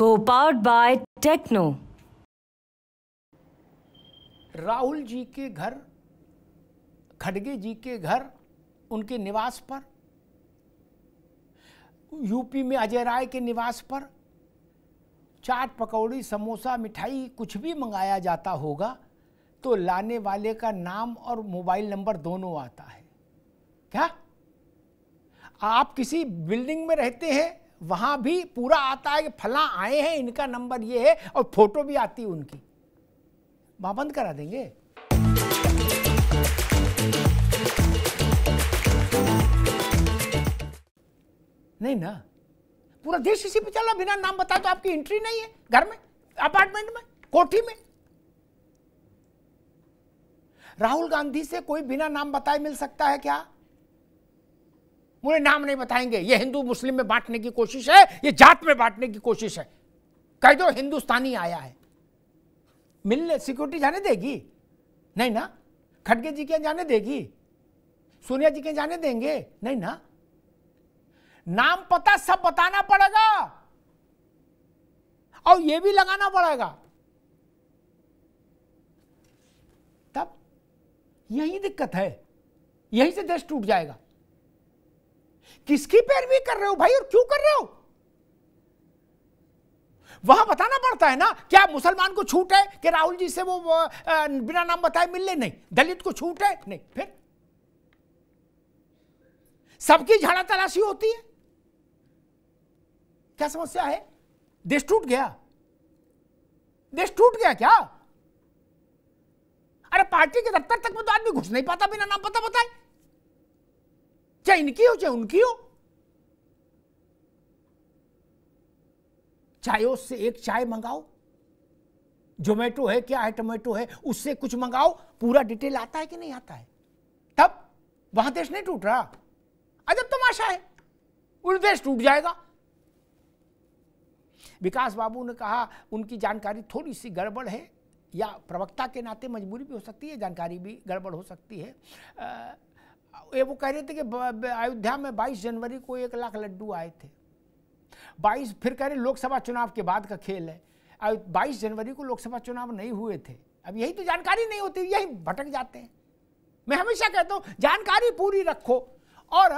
powered by techno Rahul ji के घर खड़गे जी के घर उनके निवास पर यूपी में अजय राय के निवास पर चाट पकौड़ी समोसा मिठाई कुछ भी मंगाया जाता होगा तो लाने वाले का नाम और मोबाइल नंबर दोनों आता है क्या आप किसी बिल्डिंग में रहते हैं वहां भी पूरा आता है कि फला आए हैं इनका नंबर ये है और फोटो भी आती है उनकी वहां बंद करा देंगे नहीं ना पूरा देश इसी पे चला बिना नाम बताए तो आपकी एंट्री नहीं है घर में अपार्टमेंट में कोठी में राहुल गांधी से कोई बिना नाम बताए मिल सकता है क्या मुझे नाम नहीं बताएंगे ये हिंदू मुस्लिम में बांटने की कोशिश है ये जात में बांटने की कोशिश है कह दो हिंदुस्तानी आया है मिलने सिक्योरिटी जाने देगी नहीं ना खड़गे जी के जाने देगी सोनिया जी के जाने देंगे नहीं ना नाम पता सब बताना पड़ेगा और ये भी लगाना पड़ेगा तब यही दिक्कत है यही से देश टूट जाएगा किसकी पैरवी कर रहे हो भाई और क्यों कर रहे हो वहां बताना पड़ता है ना क्या मुसलमान को छूट है कि राहुल जी से वो बिना नाम बताए मिलने नहीं दलित को छूट है नहीं फिर सबकी झाड़ा तलाशी होती है क्या समस्या है देश टूट गया देश टूट गया क्या अरे पार्टी के दफ्तर तक में तो आदमी घुस नहीं पाता बिना नाम पता बताए चाहे इनकी हो चाहे उनकी हो चाहे उससे एक चाय मंगाओ जोमेटो है क्या है टोमेटो है उससे कुछ मंगाओ पूरा डिटेल आता है कि नहीं आता है तब वहां देश नहीं टूट रहा अजब तमाशा है उस देश टूट जाएगा विकास बाबू ने कहा उनकी जानकारी थोड़ी सी गड़बड़ है या प्रवक्ता के नाते मजबूरी भी हो सकती है जानकारी भी गड़बड़ हो सकती है आ, ये वो कह रहे थे कि अयोध्या में 22 जनवरी को एक लाख लड्डू आए थे 22 फिर कह रहे लोकसभा चुनाव के बाद का खेल है बाईस जनवरी को लोकसभा चुनाव नहीं हुए थे अब यही तो जानकारी नहीं होती यही भटक जाते हैं मैं हमेशा कहता हूँ जानकारी पूरी रखो और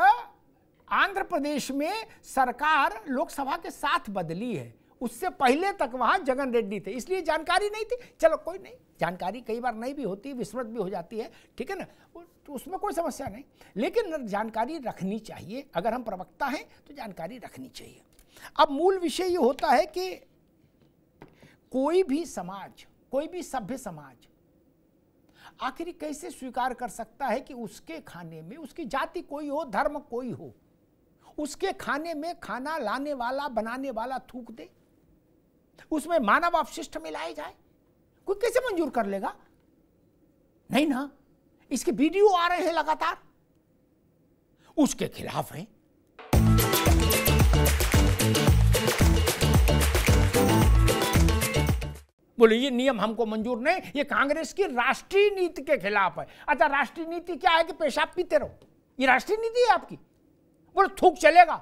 आंध्र प्रदेश में सरकार लोकसभा के साथ बदली है उससे पहले तक वहाँ जगन रेड्डी थे इसलिए जानकारी नहीं थी चलो कोई नहीं जानकारी कई बार नहीं भी होती विस्मृत भी हो जाती है ठीक है ना तो उसमें कोई समस्या नहीं लेकिन जानकारी रखनी चाहिए अगर हम प्रवक्ता हैं तो जानकारी रखनी चाहिए अब मूल विषय ये होता है कि कोई भी समाज कोई भी सभ्य समाज आखिर कैसे स्वीकार कर सकता है कि उसके खाने में उसकी जाति कोई हो धर्म कोई हो उसके खाने में खाना लाने वाला बनाने वाला थूक दे उसमें मानव अपशिष्ट मिलाए जाए कोई कैसे मंजूर कर लेगा नहीं ना इसके वीडियो आ रहे हैं लगातार उसके खिलाफ है बोले ये नियम हमको मंजूर नहीं ये कांग्रेस की राष्ट्रीय नीति के खिलाफ है अच्छा राष्ट्रीय नीति क्या है कि पेशाब पीते रहो ये राष्ट्रीय नीति है आपकी बोले थूक चलेगा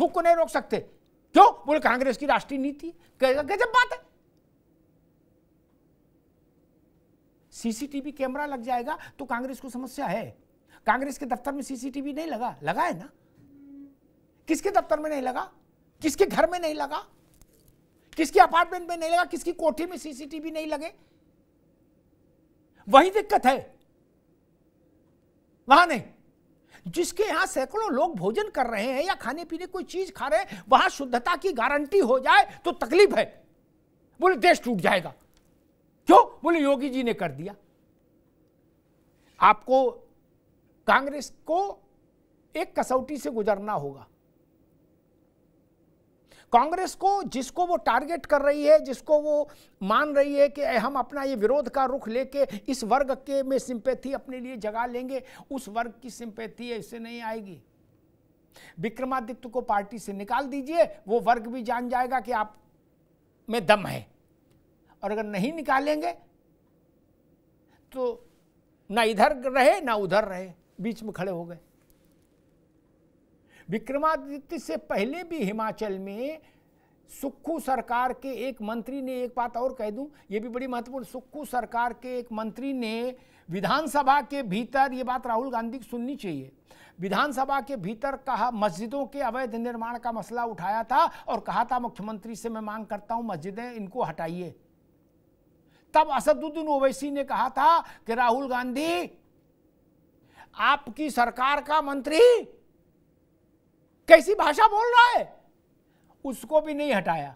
थूक को नहीं रोक सकते क्यों बोले कांग्रेस की राष्ट्रीय नीति गजब बात है सीसीटीवी कैमरा लग जाएगा तो कांग्रेस को समस्या है कांग्रेस के दफ्तर में सीसीटीवी नहीं लगा लगा है ना किसके दफ्तर में नहीं लगा किसके घर में नहीं लगा किसके अपार्टमेंट में नहीं लगा किसकी कोठी में सीसीटीवी नहीं लगे वही दिक्कत है वहां नहीं जिसके यहाँ सैकड़ों लोग भोजन कर रहे हैं या खाने पीने कोई चीज खा रहे हैं वहां शुद्धता की गारंटी हो जाए तो तकलीफ है बोले देश टूट जाएगा क्यों बोले योगी जी ने कर दिया आपको कांग्रेस को एक कसौटी से गुजरना होगा कांग्रेस को जिसको वो टारगेट कर रही है जिसको वो मान रही है कि हम अपना ये विरोध का रुख लेके इस वर्ग के में सिंपैथी अपने लिए जगा लेंगे उस वर्ग की सिंपैथी ऐसे नहीं आएगी विक्रमादित्य को पार्टी से निकाल दीजिए वो वर्ग भी जान जाएगा कि आप में दम है और अगर नहीं निकालेंगे तो ना इधर रहे ना उधर रहे बीच में खड़े हो गए विक्रमादित्य से पहले भी हिमाचल में सुक्खू सरकार के एक मंत्री ने एक बात और कह दूं ये भी बड़ी महत्वपूर्ण सुक्खू सरकार के एक मंत्री ने विधानसभा के भीतर ये बात राहुल गांधी की सुननी चाहिए विधानसभा के भीतर कहा मस्जिदों के अवैध निर्माण का मसला उठाया था और कहा था मुख्यमंत्री से मैं मांग करता हूं मस्जिदें इनको हटाइए तब असदुद्दीन ओवैसी ने कहा था कि राहुल गांधी आपकी सरकार का मंत्री कैसी भाषा बोल रहा है उसको भी नहीं हटाया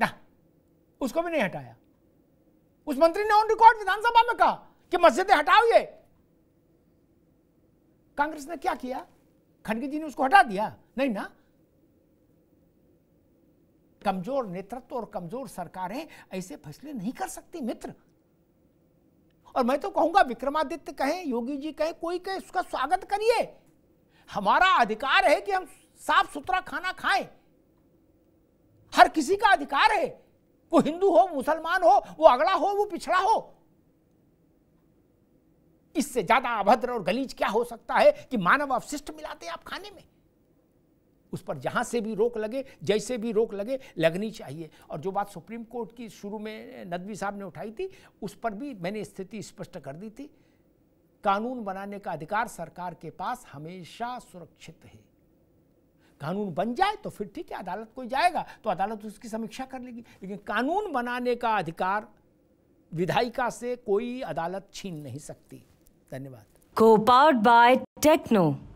ना उसको भी नहीं हटाया उस मंत्री ने ऑन रिकॉर्ड विधानसभा में कहा कि मस्जिदें हटाओ ये कांग्रेस ने क्या किया खड़गे जी ने उसको हटा दिया नहीं ना कमजोर नेतृत्व और कमजोर सरकारें ऐसे फैसले नहीं कर सकती मित्र और मैं तो कहूंगा विक्रमादित्य कहें योगी जी कहें कोई कहे उसका स्वागत करिए हमारा अधिकार है कि हम साफ सुथरा खाना खाएं हर किसी का अधिकार है वो हिंदू हो मुसलमान हो वो अगला हो वो पिछड़ा हो इससे ज्यादा अभद्र और गलीज क्या हो सकता है कि मानव अवशिष्ट मिलाते आप खाने में उस पर जहां से भी रोक लगे जैसे भी रोक लगे लगनी चाहिए और जो बात सुप्रीम कोर्ट की शुरू में नदवी साहब ने उठाई थी उस पर भी मैंने स्थिति स्पष्ट कर दी थी कानून बनाने का अधिकार सरकार के पास हमेशा सुरक्षित है कानून बन जाए तो फिर ठीक है अदालत कोई जाएगा तो अदालत उसकी समीक्षा कर लेगी लेकिन कानून बनाने का अधिकार विधायिका से कोई अदालत छीन नहीं सकती धन्यवाद को पावर्ड बाय टेक्नो